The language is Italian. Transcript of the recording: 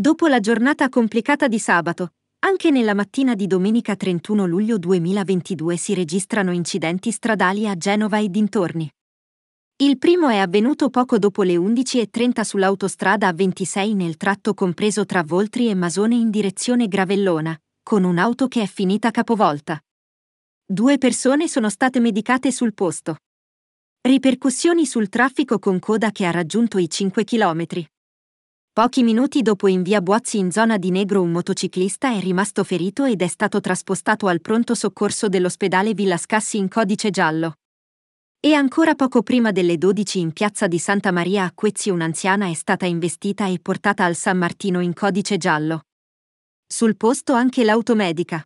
Dopo la giornata complicata di sabato, anche nella mattina di domenica 31 luglio 2022 si registrano incidenti stradali a Genova e dintorni. Il primo è avvenuto poco dopo le 11.30 sull'autostrada A26 nel tratto compreso tra Voltri e Masone in direzione Gravellona, con un'auto che è finita capovolta. Due persone sono state medicate sul posto. Ripercussioni sul traffico con coda che ha raggiunto i 5 chilometri. Pochi minuti dopo in via Buozzi in zona di Negro un motociclista è rimasto ferito ed è stato trasportato al pronto soccorso dell'ospedale Villa Scassi in codice giallo. E ancora poco prima delle 12 in piazza di Santa Maria a Quezzi un'anziana è stata investita e portata al San Martino in codice giallo. Sul posto anche l'automedica.